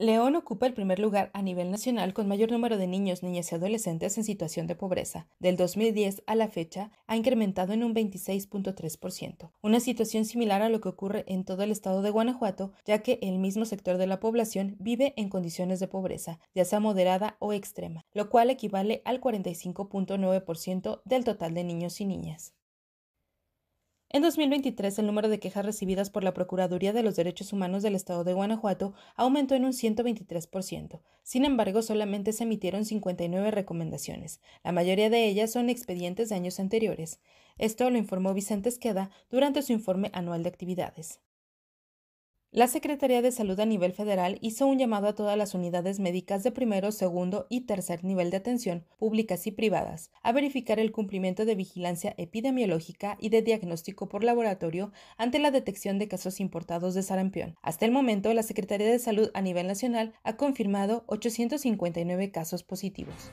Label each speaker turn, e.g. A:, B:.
A: León ocupa el primer lugar a nivel nacional con mayor número de niños, niñas y adolescentes en situación de pobreza. Del 2010 a la fecha ha incrementado en un 26.3%, una situación similar a lo que ocurre en todo el estado de Guanajuato, ya que el mismo sector de la población vive en condiciones de pobreza, ya sea moderada o extrema, lo cual equivale al 45.9% del total de niños y niñas. En 2023, el número de quejas recibidas por la Procuraduría de los Derechos Humanos del Estado de Guanajuato aumentó en un 123%. Sin embargo, solamente se emitieron 59 recomendaciones. La mayoría de ellas son expedientes de años anteriores. Esto lo informó Vicente Esqueda durante su informe anual de actividades. La Secretaría de Salud a nivel federal hizo un llamado a todas las unidades médicas de primero, segundo y tercer nivel de atención, públicas y privadas, a verificar el cumplimiento de vigilancia epidemiológica y de diagnóstico por laboratorio ante la detección de casos importados de sarampión. Hasta el momento, la Secretaría de Salud a nivel nacional ha confirmado 859 casos positivos.